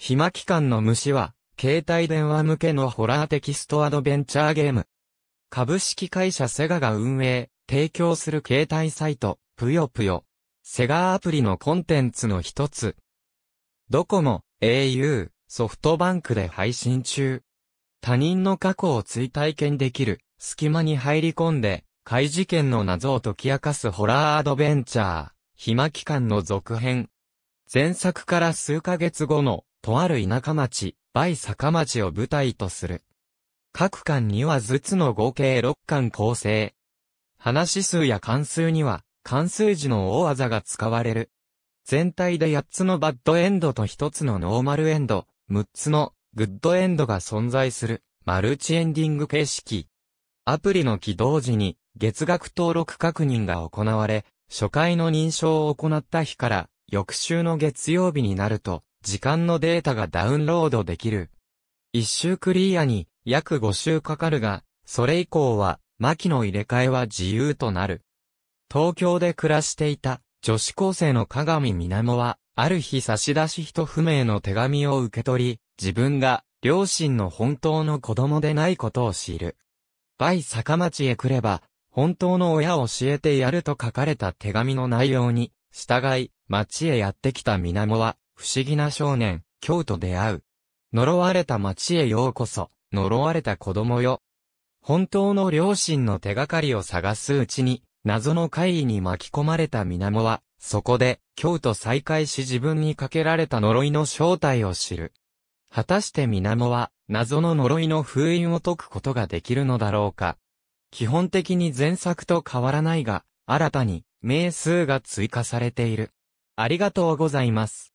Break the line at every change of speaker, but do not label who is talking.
暇期間の虫は、携帯電話向けのホラーテキストアドベンチャーゲーム。株式会社セガが運営、提供する携帯サイト、ぷよぷよ。セガアプリのコンテンツの一つ。ドコモ、au、ソフトバンクで配信中。他人の過去を追体験できる、隙間に入り込んで、怪事件の謎を解き明かすホラーアドベンチャー、暇期間の続編。前作から数ヶ月後のとある田舎町、イ坂町を舞台とする。各巻にはずつの合計6巻構成。話数や関数には、関数字の大技が使われる。全体で8つのバッドエンドと1つのノーマルエンド、6つのグッドエンドが存在する、マルチエンディング形式。アプリの起動時に、月額登録確認が行われ、初回の認証を行った日から、翌週の月曜日になると、時間のデータがダウンロードできる。一周クリアに約5周かかるが、それ以降は、巻の入れ替えは自由となる。東京で暮らしていた女子高生の鏡みなもは、ある日差出人不明の手紙を受け取り、自分が両親の本当の子供でないことを知る。倍坂町へ来れば、本当の親を教えてやると書かれた手紙の内容に、従い、町へやってきたみなもは、不思議な少年、京と出会う。呪われた町へようこそ、呪われた子供よ。本当の両親の手がかりを探すうちに、謎の怪異に巻き込まれた水面は、そこで、京都再会し自分にかけられた呪いの正体を知る。果たして水面は、謎の呪いの封印を解くことができるのだろうか。基本的に前作と変わらないが、新たに、名数が追加されている。ありがとうございます。